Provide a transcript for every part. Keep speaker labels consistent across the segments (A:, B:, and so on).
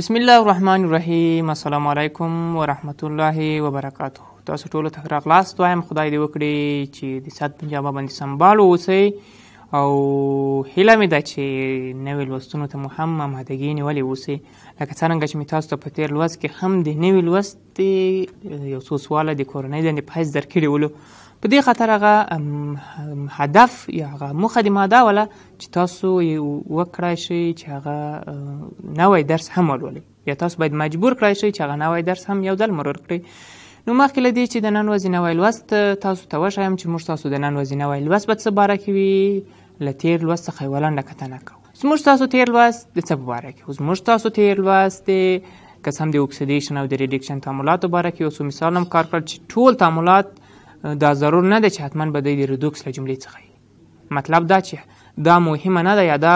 A: بسم الله الرحمن الرحیم السلام علیکم ورحمت الله وبرکاته تاسو ټول ته راغلاست وایم خدای دې وکړي چې د سات پنجاب باندې سمبال اوسئ او هیله مې ده چې نوې لوستونو ته مو هم امادګي نیولې اوسئ لکه څرنګه چې مې تاسو ته په تېر لوست کې هم د نوې لوست یو څو سواله د کورنۍ دندې په حیث درکړي ولو په دې خاطر هغه هدف یا هغه موخه د ماده ولا چې تاسو وکړای شي چې هغه نوې درس هم ولولي یا تاسو باید مجبور کړای شي چې هغه نوې درس هم یو دل مرور کړئ نو مخکې لدی چې د نن ورځې نوې لوست تاسو ته وښایم چې موږ تاسو د نن ورځې نوې لوست په څه باره کې وي لتیر لوست څخه ولنډه کتنه کوو زموږ تاسو تیر لوست د څه په باره کې زموږ تاسو تیر لوست که هم د اکسیدیشن او د ریډکشن تعاملاتو باره کې اوس مثال هم کار کړ چې ټول تعاملات دا ضرور نه ده چې حتما به دی د ریدوکس له جملې څخه مطلب دا چې دا مهمه نه ده یا دا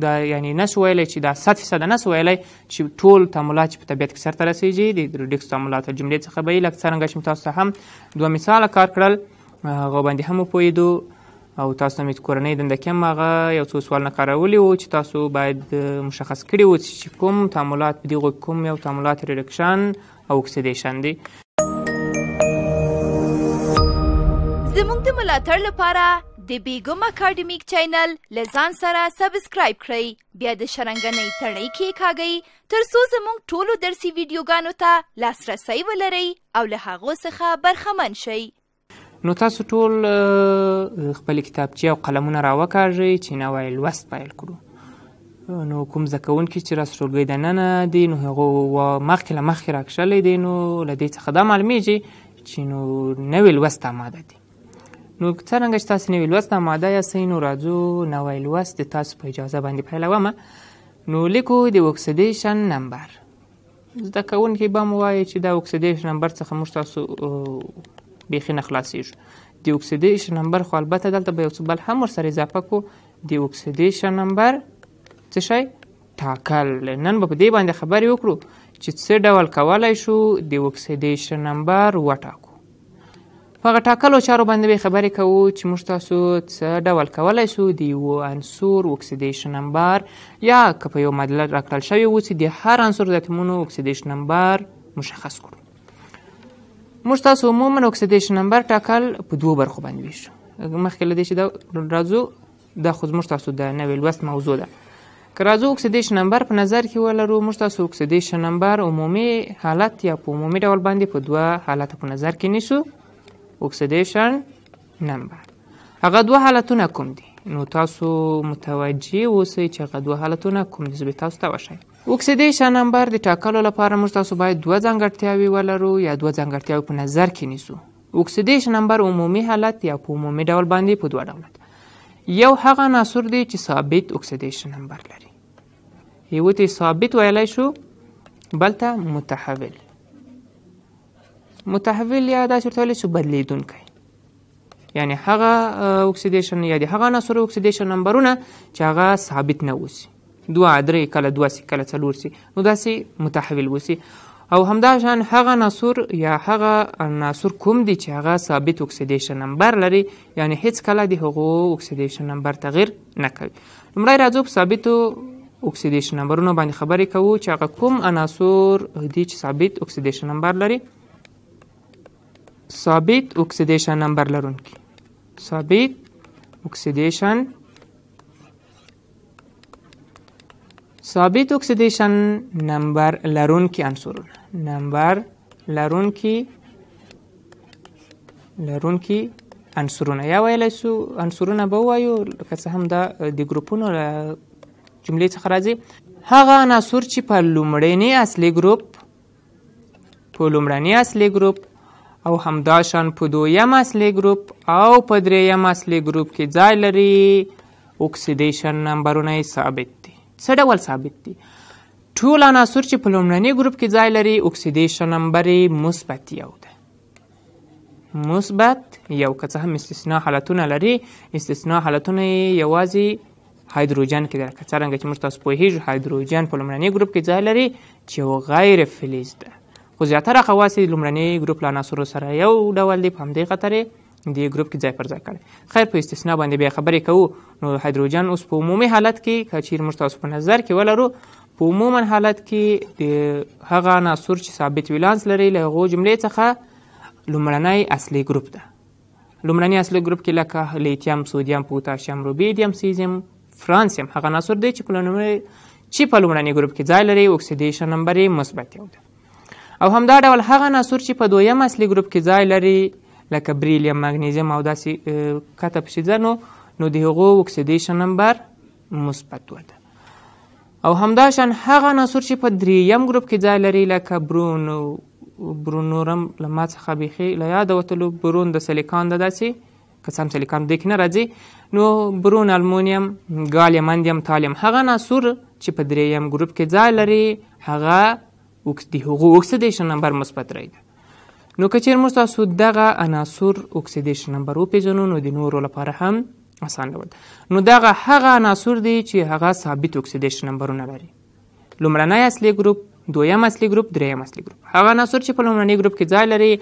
A: دا یعنی نسو ویلی چې دا صد فیصده نسو ویلی چې ټول تعاملات چې په طبیعت کې سرته رسېږي د ریډکس تعاملات له جملې څخه به یي لکه څرنګه چې تاسو ته هم دوه مثاله کار کړل هغو باندې هم وپوهېدو او تاسو مې کورنۍ دنده کې هم هغه یو څو سوالونه کارولي وو چې تاسو باید مشخص کړي وو چې کوم تعاملات په دغو کوم یو تعاملات ریډکشن او اکسیدیشن دی زموږ د ملاتړ لپاره د بیګم اکیډمیک چینل لزان سره سبسکرایب کړئ بیا د شرنګنۍ تړۍ کې کاږئ ترڅو زموږ ټولو درسي ویډیوګانو ته لاسرسی ولرئ او له هغو څخه برخمن شئ نو تاسو ټول خپل کتابچې او قلمونه راوکاږئ چې نوی لوست پیل کړو نو کوم زکونکي چې راسترګې د نننه دي نو هغه و مخکې له مخکې راکښلې دي نو لدې څخه دا معلومیږي چې نو نوې لوست آماده دي نو څنګه چې تاسو نوې لوست آماده یاستئ نو راځو نوی لوست د تاسو په اجازه باندې پیلومه نو لیکو د اکسیدیشن نمبر زده کوونکي به مو وایي چې دا اکسیدیشن نمبر څخه موږ تاسو بیخي نه خلاصیږو د اکسیدیشن نمبر خو البته دلته به یو څه بل هم ورسره اضافه کړو د اکسیدیشن نمبر څه شی ټاکل نن به په دې باندې خبرې وکړو چې څه ډول کولای شو د اکسیدیشن نمبر وټاکو په ټاکلو چارو باندې خبرې کوو چې موږ تاسو څه ډول کولای شو د یو عنصر اکسیدیشن نمبر یا که په یو معادله راکړل شوی و چې د هر عنصر د اتومونو اکسیدیشن نمبر مشخص کړو موږ تاسو عموما اکسیدیشن نمبر ټاکل په دوو برخو باندې ویشو مخکې له دې چې راځو دا خو موږ تاسو د نوې لوست موضوع ده که راځو اکسیدیشن نمبر په نظر کې ولرو موږ تاسو اکسیدیشن نمبر عمومي حالت یا په عمومي ډول باندې په دوه حالت په نظر کې نیسو اکسیدیشن نمبر هغه دوه حالتونه کوم دي نو تاسو متوجه اوسئ چې هغه دوه حالتونه کوم نسبي تاسو ته وښایي اکسیدیشن نمبر د ټاکلو لپاره موږ تاسو باید دوه ځانګړتیاوې ولرو یا دوه ځانګړتیاوې په نظر کې نیسو اکسیدیشن نمبر عمومي حالت یا په عمومي ډول باندې په دوه ډول یو هغه عناصر دی چې ثابت اکسیدیشن نمبر لري یو ته ثابت ویلای شو بل ته متحول متحول یا داسې ورته ویلی شو بدلیدونکی یعنی هغه اکسیدیشن یا د هغه عناصرو اکسیدیشن نمبرونه چې هغه ثابت نه اوسي دوه درې کله دوه سي کله څلور سي نو داسې متحول اوسي او همدا شان هغه عناصر یا هغه عناصر کوم دي چې هغه ثابت اکسیدیشن نمبر لري یعنی هیڅ کله د هغو اکسیدیشن نمبر تغیر نه کوي لومړی راځو په ثابتو اکسیدیشن نمبرونو باندې خبرې کوو چې هغه کوم عناصر دي چې ثابت اکسیدیشن نمبر لري ثابت اکسیدیشن نمبر لرونکي ثابت اکسیدیشن ثابت اکسیدیشن نمبر لرونکي عنصرونه نمبر لرونکي لرونکي عنصرونه یا ویلی شو عنصرونه به ووایو لکه څه هم دا د ګروپونو له جملې څخه راځي هغه عناصر چې په لومړني اصلي ګروپ په لومړني اصلي ګروپ او همداشان په دویم اصلي ګروپ او په دریم اصلي ګروپ کې ځای لري اکسیدیشن نمبرونه ثابت دي څه ډول ثابت دي ټول عناصر چې په لومړني ګروپ کې ځای لري اکسیدیشن نمبر مثبت یو ده مثبت یو که څه هم استثنا حالتونه لري استثنا حالتونه یوازې هایدروجن کې ده که څرنګه چې موږ تاسو پوهیږو هایدروجن په لومړني ګروپ کې ځای لري چې یو غیر فلز ده خو زیاتره خواص یې لومړني ګروپ له عناصرو سره یو ډول دي په همدې خاطر دې ګروپ کې ځای پر ځای کړی خیر په استثنا باندې بیا خبرې کوو نو هایدروجن اوس په عمومي حالت کې که چیرې موږ تاسو په نظر کې ولرو په عموما حالت کې د هغه عناصر چې ثابت ولانس لري له هغو جملې څخه لومړنی اصلي ګروپ ده لومړنی اصلي ګروپ کې لکه لیتیم سودیم پوتاشیم روبیدیم سیزیم فرانسیم هغه عناصر دی چې په لومړنی چې په لومړني ګروپ کې ځای لري اکسیدیشن نمبر یې مثبت یو دی او همدا ډول هغه عناصر چې په دویم اصلي ګروپ کې ځای لري لکه بریلیم مګنیزیم او داسې کته پسې ځنو نو د هغو اکسیدیشن نمبر مثبت دوه ده او همداشان هغه عناصر چې په دریم ګروپ کې ځای لري لکه برونو برونورم لما څخه بیخي له یاده وتلو برون د سلیکان د داسې که څه سلیکان دی نه راځي نو برون المونیم ګالیم اندیم تالیم هغه عناصر چې په دریم ګروپ کې ځای لري هغه اوکس دی هغو اکسیدیشن نمبر مثبت رای ده نو که چیر موږ تاسو دغه عناصر اکسیدیشن نمبر وپېژنو نو د نورو لپاره هم اسانه ول نو دغه هغه عناصر دي چې هغه ثابت اکسیدیشن نمبرونه لري لومړنی اصلي ګروپ دویم اصلي ګروپ دریم اصلي ګروپ هغه عناصر چې په لومړني ګروپ کې ځای لري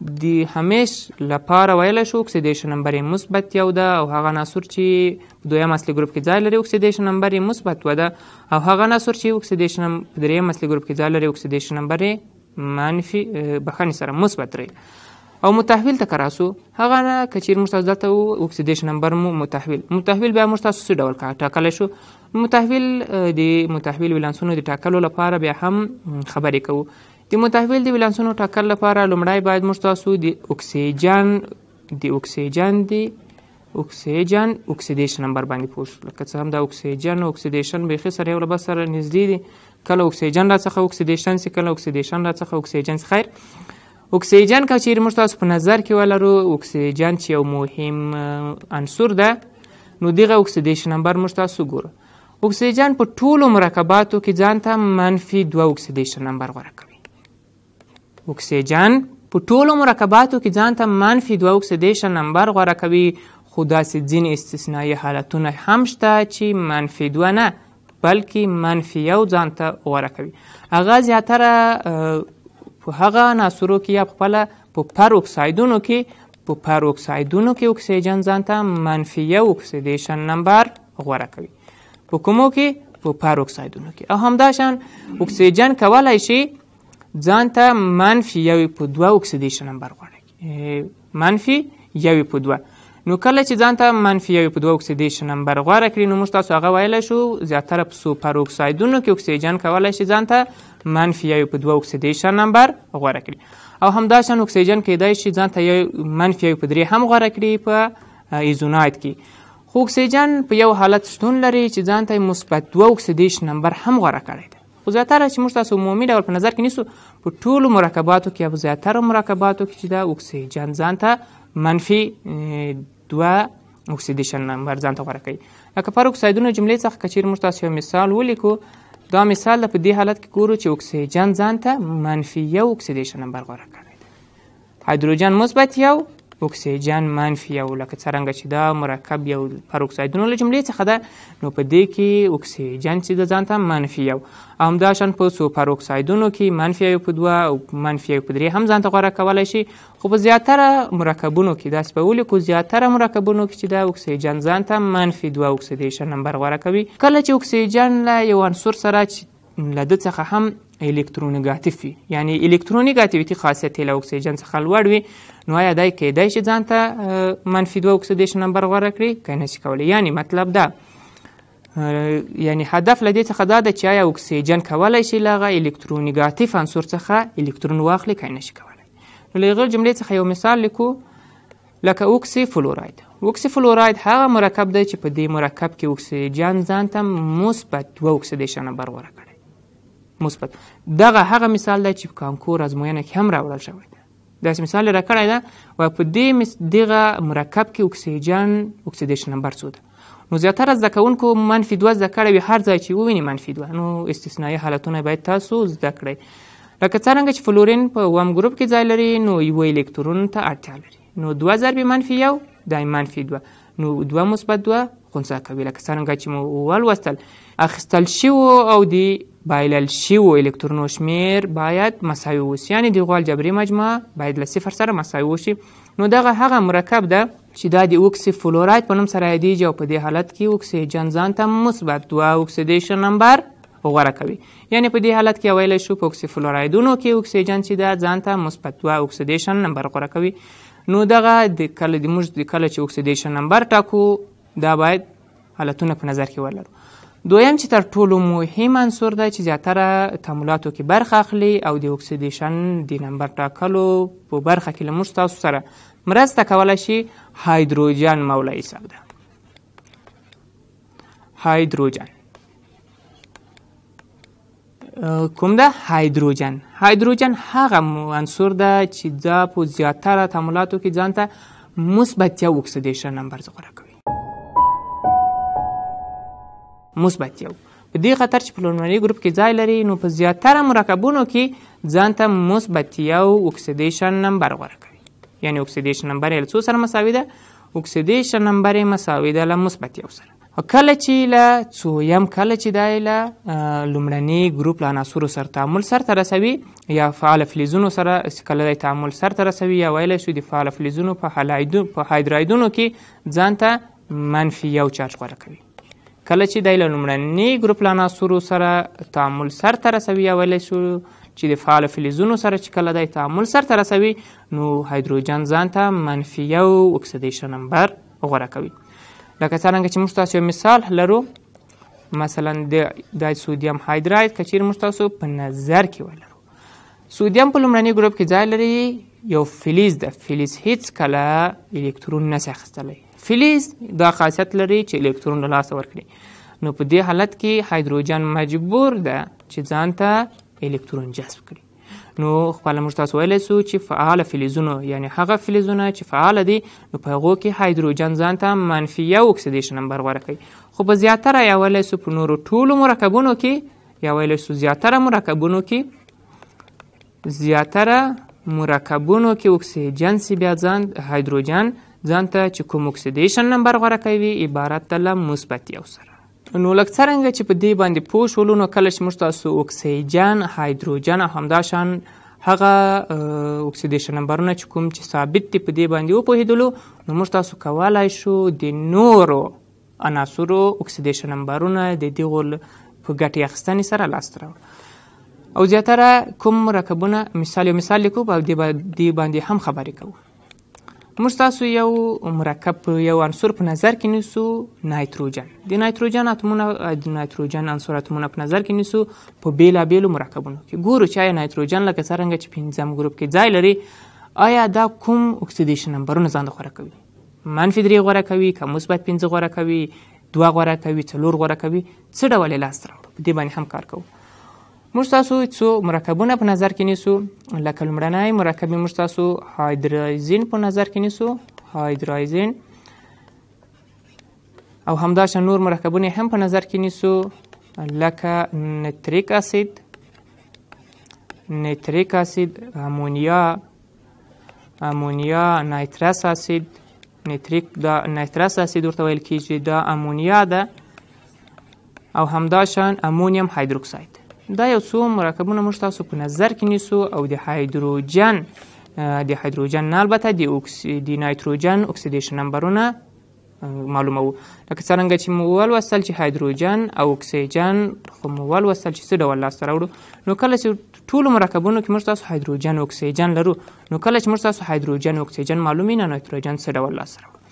A: د همیش لپاره ویلی شو اکسیدیشن نمبر یې مثبت یو ده او هغه عناصر چې په دویم اصلي ګروپ کې ځای لري اکسیدیشن نمبر یې مثبت دوه ده او هغه عناصر چې اکسیدیشن په دریم اصلي ګروپ کې ځای لري اکسیدیشن نمبر یې منفي بخښنې سره مثبت ري او متحول ته کراسو هغه نه کچیر مرتضی دلته او اکسیدیشن نمبر مو متحول متحول بیا مرتضی سو ډول کا ټاکل شو متحول د متحول ولانسونو د ټاکلو لپاره بیا هم خبرې کوو د متحول د ولانسونو ټاکل لپاره لومړی باید موږ تاسو د اکسیجن د اکسیجن د اکسیجن اکسیدیشن نمبر باندې پوښ لکه څه هم دا اکسیجن او اکسیدیشن بیخي سره یو له بل سره نږدې دي کله اکسیجن راڅخه اکسیدیشن سي کله اکسیدیشن راڅخه اکسیجن سي خیر اکسیجن که چیرې موږ تاسو په نظر کې ولرو اکسیجن چې یو مهم عنصر ده نو دغه اکسیدیشن نمبر موږ تاسو ګورو اکسیجن په ټولو مرکباتو کې ځان ته منفي دوه اکسیدیشن نمبر غوره کړ اکسیجن په ټولو مرکباتو کې ځان ته منفي دوه اکسیدیشن نمبر غوره کوي خو داسې ځینې استثنایي حالتونه هم شته چې منفي دوه نه بلکې منفي یو ځان ته غوره کوي هغه زیاتره په هغه عناصرو کې یا خپله په پر اکسایدونو کې په پر اکسایدونو کې اکسیجن ځان ته منفي یو اکسیدیشن نمبر غوره کوي په کومو کې په پر اکسایدونو کې او همداشان اکسیجن کولای شي ځان ته منفي یو په دوه اکسیدیشن نمبر غواړي منفي یو په دوه نو کله چې ځان ته منفي یو په دوه اکسیدیشن نمبر غواره کړي نو موږ تاسو هغه ویلی شو زیاتره په سوپر اکسایدونو کې اکسیجن کولی شي ځان ته منفي یو په دوه اکسیدیشن نمبر غواره کړي او همداشان اکسیجن کیدای شي ځان ته یو منفي یو په درې هم غواره کړي په ایزونایت کې خو اکسیجن په یو حالت شتون لري چې ځان ته مثبت دوه اکسیدیشن نمبر هم غوره کړی دی خو زیاتره چې موږ تاسو عمومي ډول په نظر کې نیسو په ټولو مرکباتو کې یا په زیاتره مرکباتو کې چې دا اکسیجن ځان ته منفي دوه اکسیدیشن نمبر ځان ته غوره کوي لکه پر اکسایدونو جملې څخه که چیرې موږ تاسو یو مثال ولیکو دا مثال په دې حالت کې ګورو چې اکسیجن ځان ته منفي یو اکسیدیشن نمبر غوره کړی هایدروجن مثبت یو اکسیجن منفي او لکه څرنګه چې دا مرکب یو پر اکسایدونو له جملې څخه ده نو په دې کې اکسیجن چې د ځانته منفي یو همداشان په سوپر اکسایدونو کې منفي یو په دوه او منفي یو په درې هم ځانته غوره کولی شي خو په زیاتره مرکبونو کې داسې په ولیکو زیاتره مرکبونو کې چې دا اکسیجن ځانته منفي دوه اکسیدیشن نمبر غوره کوي کله چې اکسیجن له یو عنصر سره چې له ده څخه هم الکترونیګاتیفي یعنی الکترونیګاتیویتي خاصیت له اکسیجن څخه لوړ وي نو آیا دای کېدای شي ځان ته منفي دوه اکسیدیشن نمبر غوره کړي که نشي کولی یعنی مطلب دا یعنی هدف له دې څخه دا ده چې آیا اکسیجن کولی شي له هغه الکترونیګاتیف عنصر څخه الکترون واخلي که نشي کولی نو له هغې جملې څخه یو مثال لیکو لکه اوکسی فلوراید اوکسی فلوراید هغه مرکب دی چې په دې مرکب کې اکسیجن ځان ته مثبت دوه اکسیدیشن نمبر غوره کړي مثبت دغه هغه مثال دی چې په کانکور ازموینه کې هم راوړل شوی دی داسې مثال را کړی ده و په دې دغه مرکب کې اکسیجن اکسیدیشن نمبر څو ده نو زیاتره زده کوونکو منفي دوه زده کړی وي هر ځای چې وویني منفي دوه نو استثنایي حالتونه باید تاسو زده کړئ لکه څرنګه چې فلورین په وم ګروپ کې ځای لري نو یو الکترون ته اړتیا لري نو دوه ضرب منفي یو دای منفي دوه نو دوه مثبت دوه خنثی کوي لکه څرنګه چې مو ولوستل اخیستل شوي او د بایلل شوو الکترونو شمیر باید مساوي وشي یعنی د غوال جبري مجموعه باید له صفر سره مساوي وشي نو دغه هغه مرکب ده چې دا د اوکسي فلوراید په نوم سره یادیږي او په دې حالت کې اکسیجن ځان ته مثبت دوه اکسیدیشن نمبر غوره کوي یعنی په دې حالت کې ویلی شو په اوکسي فلورایدونو کې اکسیجن چې ده ځان ته مثبت دوه اکسیدیشن نمبر غوره کوي نو دغه د کله د موږ د کله چې اکسیدیشن نمبر ټاکو دا باید حالتونه په نظر کې ولرو دویم چې تر ټولو مهم عنصر دی چې زیاتره تعاملاتو کې برخه اخلي او د اکسیدیشن د نمبر ټاکلو په برخه کې له موږ تاسو سره مرسته کولی شي هایدروجن مولای صاحب ده هایدروجن کوم ده هایدروجن هایدروجن هغه عنصر ده چې دا په زیاتره تعاملاتو کې ځان ته مثبت یا اکسیدیشن نمبر غوره کوي مثبت یو په دې خطر چې په لومړني ګروپ کې ځای لري نو په زیاتره مرکبونو کې ځان ته مثبت یو اکسیدیشن نمبر غوره کوي یعنی اکسیدیشن نمبر یې څو سره مساوي ده اکسیدیشن نمبر یې مساوي ده له مثبت یو سره کله چې له څویم کله چې دای له لومړنی ګروپ له عناصرو سره تعامل سرته رسوي یا فعال فلزونو سره کله د تعامل سرته رسوي یا ویلی شو د فعال فلزونو په هایدرایدونو کې ځان ته منفي یو چارج غوره کوي کله چې دی له لومړني ګروپ له عناصرو سره تعامل سرته رسوي یا ویلی شو چې د فعال فلزونو سره چې کله دی تعامل سرته رسوي نو هایدروجن ځان ته منفي یو اکسیدیشن نمبر غوره کوي لکه څرنګه چې موږ تاسو مثال لرو مثلا د سودیم هایدراید کچیر موږ تاسو په نظر کې ولرو سودیم په لومړني ګروپ کې ځای لري یو فلز ده فلز هیڅ کله الکترون نسی اخیستلی فلز دا خاصیت لري چې الکترون له لاسه ورکړي نو په دې حالت کې هایدروجن مجبور ده چې ځان ته الکترون جذب کړي نو خپل موږ تاسو ویلی سو چې فعال فلزونه یعنی هغه فلزونه چې فعال دي نو په هغو کې هایدروجن ځان ته منفي یو اکسیدیشن نمبر ورکوي خو په زیاتره یا ویلی سو په نورو ټولو مرکبونو کې یا ویلی سو زیاتره مرکبونو کې زیاتره مرکبونو کې اکسیجن سی بیا ځان هایدروجن ځان ته چې کوم اکسیدیشن نمبر غوره کوي عبارت ته له مثبت یو سره نو لکه څرنګه چې په دې باندې پوه شولو نو کله چې موږ تاسو اکسیجن هایدروجن او همداشان هغه اکسیدیشن نمبرونه چې کوم چې ثابت دي په دې باندې وپوهېدلو نو موږ تاسو کولای شو د نورو عناصرو اکسیدیشن نمبرونه د دغو په ګټې اخیستنې سره لاسته راوړو او زیاتره کوم رکبونه مثال یو مثال لیکو او دې باندې هم خبرې کوو موږ تاسو یو مرکب یو عنصر په نظر کې نیسو نایتروجن د نایتروجن اتمونه د نایتروجن عنصر اتمونه په نظر کې نیسو په بیلا بیلو مرکبونو کې ګورو چې نایتروجن لکه څنګه چې پنځم ګروپ کې ځای لري آیا دا کوم اکسیدیشن نمبرونه ځان د خوره کوي منفي درې غوره کوي که مثبت پنځه غوره کوي دوه غوره کوي څلور غوره کوي څه ډول یې لاس ته راوړو په دې باندې هم کار کوو موږ تاسو څو مرکبونه په نظر کې نیسو لکه لومړنی مرکب موږ تاسو هایدرایزین په نظر کې نیسو هایدرایزین او همداشان نور مرکبونه هم په نظر کې نیسو لکه نتریک اسید نتریک اسید امونیا امونیا نایترس اسید نتریک دا نایترس اسید ورته ویل کیږي دا امونیا ده او همداشان امونیم هایدروکساید دا یو څو مرکبونه موږ تاسو په نظر کې نیسو او د هایدروجن د هایدروجن نه البته د اوکس د نایتروجن اکسیدیشن نمبرونه معلومه وو لکه څرنګه چې مو ولوستل چې هایدروجن او اکسیجن خو مو ولوستل چې څه ډول لاسته راوړو نو کله چې ټولو مرکبونو کې موږ تاسو هایدروجن او اکسیجن لرو نو کله چې موږ تاسو هایدروجن او اکسیجن معلومې نه نایتروجن څه ډول لاسته راوړو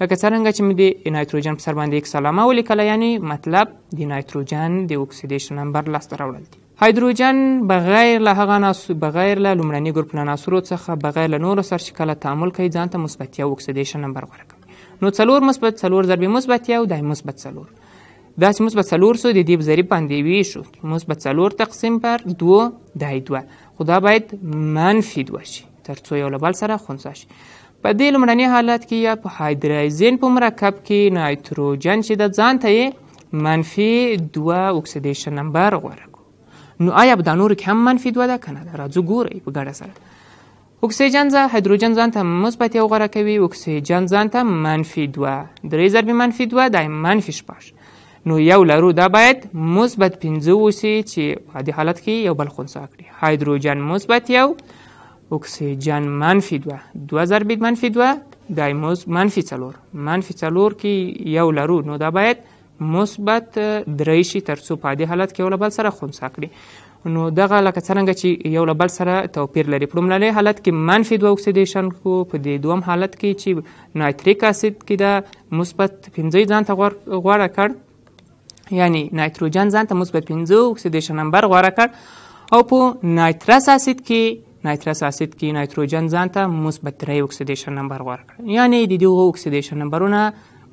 A: لکه څرنګه چې مې د نایتروجن په سر باندې یک سلامه ولیکله یعنی مطلب د نایتروجن د اکسیدیشن نمبر لاسته راوړل دي هایدروجن بغیر له هغه عناصر بغیر له لومړني ګروپ له عناصرو څخه بغیر له نورو سرشکله تعامل کوي ځان ته مثبت یو اکسیدیشن نمبر غوره کوي نو څلور مثبت څلور ضرب مثبت یو دای مثبت څلور داسې مثبت څلور سو د دې په ضریب باندې ویشو مثبت څلور تقسیم پر دوه دای دوه خو دا باید منفي دوه شي تر څو یو له بل سره خنثی شي په دې لومړني حالت کې یا په هایدرایزین په مرکب کې نایتروجن چې د ځان ته منفي دوه اکسیدیشن نمبر غوره کو نو آیا په دا نورو کې هم منفي دوه ده که نه ده راځو ګورئ په ګډه سره اکسیجن ځان هایدروجن ځان ته مثبت یو غوره کوي اکسیجن ځان ته منفي دوه درې ضربې منفي دوه دا منفي شپږ نو یو لرو دا باید مثبت پنځه اوسي چې عادي حالت کې یو بل خونسا کړي هایدروجن مثبت یو اکسیجن منفی دوه دوه ضربید منفی دوه دای موز منفی څلور منفی څلور کې یو لرو نو دا باید مثبت درې شي تر څو په دې حالت کې یو له بل سره خنثی کړي نو دغه لکه څرنګه چې یو له بل سره توپیر لري په لومړني حالت کې منفی دوه اکسیدیشن کو په دې دوم حالت کې چې نایتریک اسید کې دا مثبت پنځه ځان ته غوړه کړ یعنی نایتروجن ځان ته مثبت پنځه اکسیدیشن نمبر غوړه کړ او په نایترس اسید کې نایترس اسید کې نایتروجن ځان ته مثبت درې اکسیدیشن نمبر ورکړ یعنی د دغه اکسیدیشن نمبرونه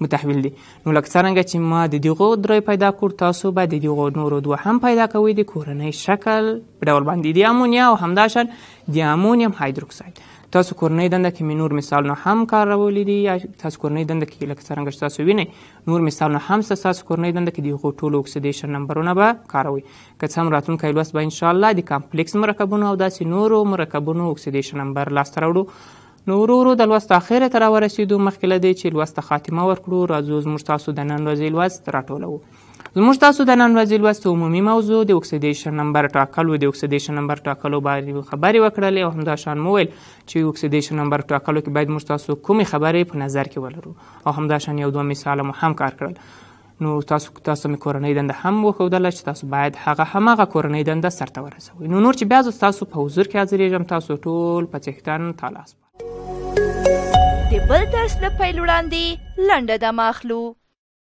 A: متحول دي نو لکه څنګه چې ما د دغه درې پیدا کړ تاسو به د دغه نورو دوه هم پیدا کوئ د کورنۍ شکل په ډول باندې د امونیا او همداشان د امونیم هایدروکساید تاسو کورنۍ دنده کې مې نور مثالونه هم کار راولي دي یا تاسو کورنۍ دنده کې لکه څرنګه چې تاسو وینئ نور مثالونه هم ستاسو کورنۍ دنده کې د هغو ټولو اکسیډیشن نمبرونه به کاروئ که څه هم راتلونکی لوست به انشاءالله د کمپلیکس مرکبونو او داسې نورو مرکبونو اکسیډیشن نمبر لاسته راوړو نو ورو ورو د لوست اخر ته راورسېدو مخکې له دې چې لوست خاتمه ورکړو راځو زموږ تاسو د نن ورځې لوست راټولو زموږ تاسو د نن ورځې لوست عمومي موضوع د اکسیدیشن نمبر ټاکلو د اکسیدیشن نمبر ټاکلو باندې خبرې وکړلې او همداشان مو ویل چې اکسیدیشن نمبر ټاکلو کې باید موږ تاسو کومې خبرې په نظر کې ولرو او همداشان یو دوه مثاله مو هم کار کړل نو تاسو تاسو می کورنۍ دنده هم وښودله چې تاسو باید هغه همغه کورنۍ دنده سرته ورسوئ نو نور چې بیا زه ستاسو په حضور کې حاضرېږم تاسو ټول په څښتن تعالی سپارم د بل درس د پیل وړاندې لنډه دمه اخلو